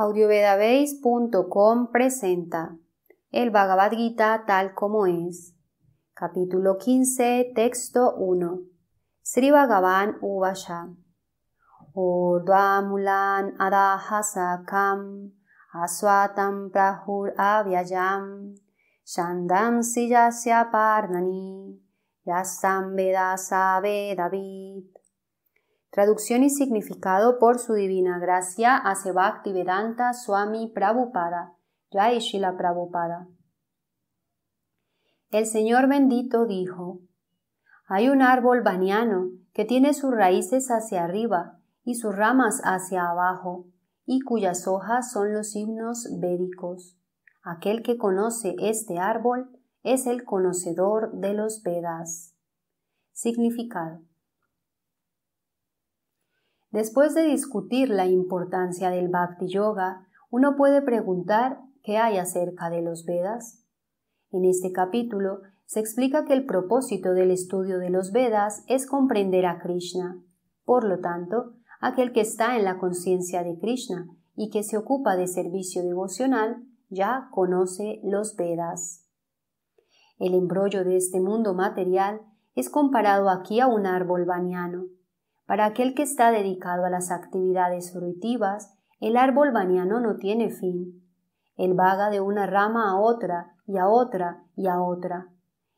audiovedabase.com presenta El Bhagavad Gita tal como es. Capítulo 15, texto 1. Sri Bhagavan Uvasha. Urdvamulan adahasakam aswatam prahur avyajam shandam siyasya parnani yasam vedasa Vedavit, Traducción y significado por su divina gracia a Sebakti Vedanta Swami Prabhupada, es Prabhupada. El Señor bendito dijo, hay un árbol baniano que tiene sus raíces hacia arriba y sus ramas hacia abajo, y cuyas hojas son los himnos védicos. Aquel que conoce este árbol es el conocedor de los Vedas. Significado. Después de discutir la importancia del Bhakti Yoga, uno puede preguntar qué hay acerca de los Vedas. En este capítulo se explica que el propósito del estudio de los Vedas es comprender a Krishna. Por lo tanto, aquel que está en la conciencia de Krishna y que se ocupa de servicio devocional ya conoce los Vedas. El embrollo de este mundo material es comparado aquí a un árbol baniano. Para aquel que está dedicado a las actividades fruitivas, el árbol baniano no tiene fin. Él vaga de una rama a otra y a otra y a otra.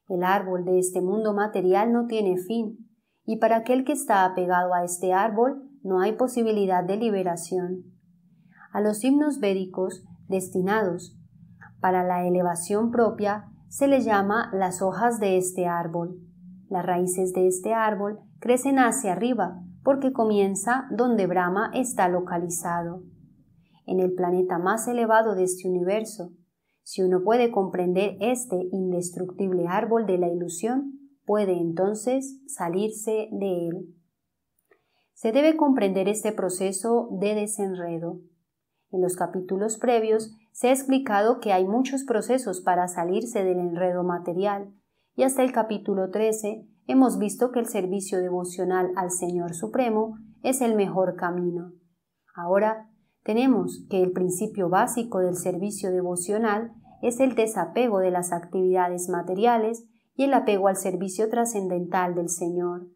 El árbol de este mundo material no tiene fin, y para aquel que está apegado a este árbol no hay posibilidad de liberación. A los himnos védicos destinados para la elevación propia se le llama las hojas de este árbol. Las raíces de este árbol crecen hacia arriba porque comienza donde Brahma está localizado, en el planeta más elevado de este universo. Si uno puede comprender este indestructible árbol de la ilusión, puede entonces salirse de él. Se debe comprender este proceso de desenredo. En los capítulos previos se ha explicado que hay muchos procesos para salirse del enredo material, y hasta el capítulo 13 hemos visto que el servicio devocional al Señor Supremo es el mejor camino. Ahora, tenemos que el principio básico del servicio devocional es el desapego de las actividades materiales y el apego al servicio trascendental del Señor.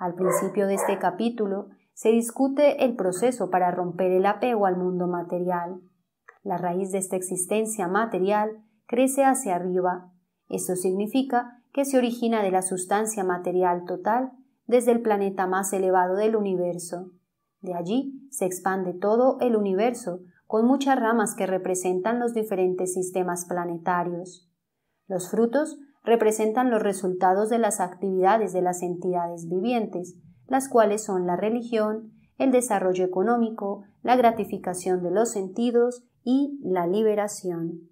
Al principio de este capítulo se discute el proceso para romper el apego al mundo material. La raíz de esta existencia material crece hacia arriba. Esto significa que se origina de la sustancia material total desde el planeta más elevado del universo. De allí se expande todo el universo con muchas ramas que representan los diferentes sistemas planetarios. Los frutos representan los resultados de las actividades de las entidades vivientes, las cuales son la religión, el desarrollo económico, la gratificación de los sentidos y la liberación.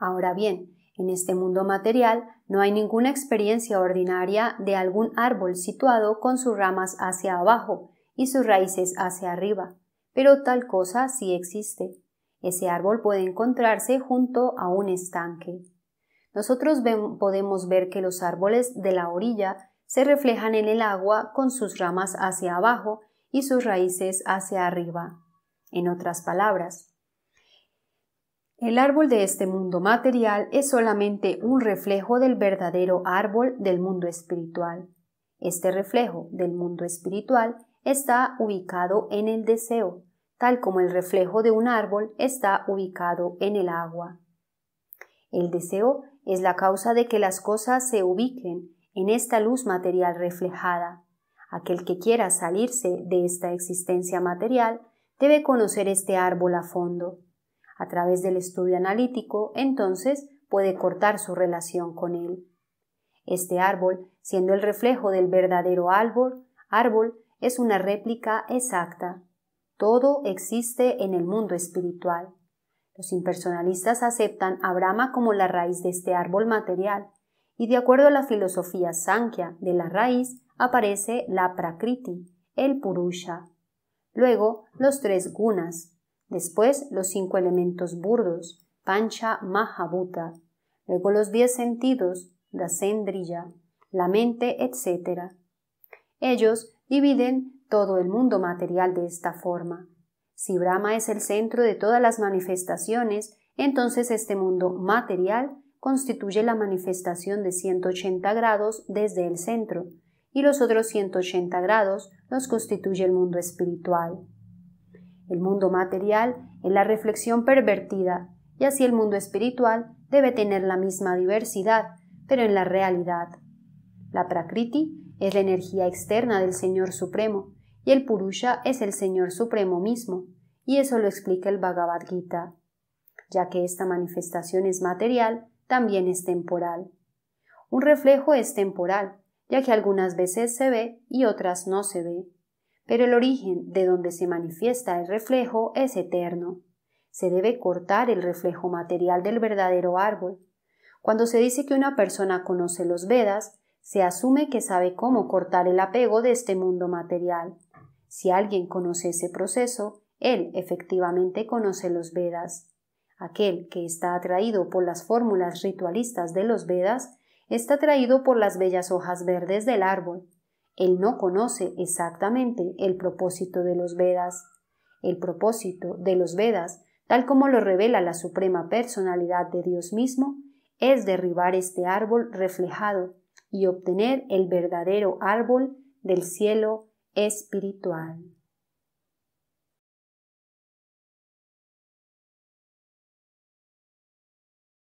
Ahora bien, en este mundo material no hay ninguna experiencia ordinaria de algún árbol situado con sus ramas hacia abajo y sus raíces hacia arriba, pero tal cosa sí existe. Ese árbol puede encontrarse junto a un estanque. Nosotros podemos ver que los árboles de la orilla se reflejan en el agua con sus ramas hacia abajo y sus raíces hacia arriba. En otras palabras, el árbol de este mundo material es solamente un reflejo del verdadero árbol del mundo espiritual. Este reflejo del mundo espiritual está ubicado en el deseo, tal como el reflejo de un árbol está ubicado en el agua. El deseo es la causa de que las cosas se ubiquen en esta luz material reflejada. Aquel que quiera salirse de esta existencia material debe conocer este árbol a fondo a través del estudio analítico, entonces puede cortar su relación con él. Este árbol, siendo el reflejo del verdadero árbol, árbol es una réplica exacta. Todo existe en el mundo espiritual. Los impersonalistas aceptan a Brahma como la raíz de este árbol material, y de acuerdo a la filosofía Sankhya de la raíz aparece la Prakriti, el Purusha. Luego, los tres gunas, después los cinco elementos burdos, pancha mahabhuta, luego los diez sentidos, dasendriya, la mente, etc. Ellos dividen todo el mundo material de esta forma. Si Brahma es el centro de todas las manifestaciones, entonces este mundo material constituye la manifestación de 180 grados desde el centro, y los otros 180 grados los constituye el mundo espiritual el mundo material en la reflexión pervertida, y así el mundo espiritual debe tener la misma diversidad, pero en la realidad. La Prakriti es la energía externa del Señor Supremo, y el Purusha es el Señor Supremo mismo, y eso lo explica el Bhagavad Gita. Ya que esta manifestación es material, también es temporal. Un reflejo es temporal, ya que algunas veces se ve y otras no se ve pero el origen de donde se manifiesta el reflejo es eterno. Se debe cortar el reflejo material del verdadero árbol. Cuando se dice que una persona conoce los Vedas, se asume que sabe cómo cortar el apego de este mundo material. Si alguien conoce ese proceso, él efectivamente conoce los Vedas. Aquel que está atraído por las fórmulas ritualistas de los Vedas está atraído por las bellas hojas verdes del árbol, él no conoce exactamente el propósito de los Vedas. El propósito de los Vedas, tal como lo revela la Suprema Personalidad de Dios mismo, es derribar este árbol reflejado y obtener el verdadero árbol del cielo espiritual.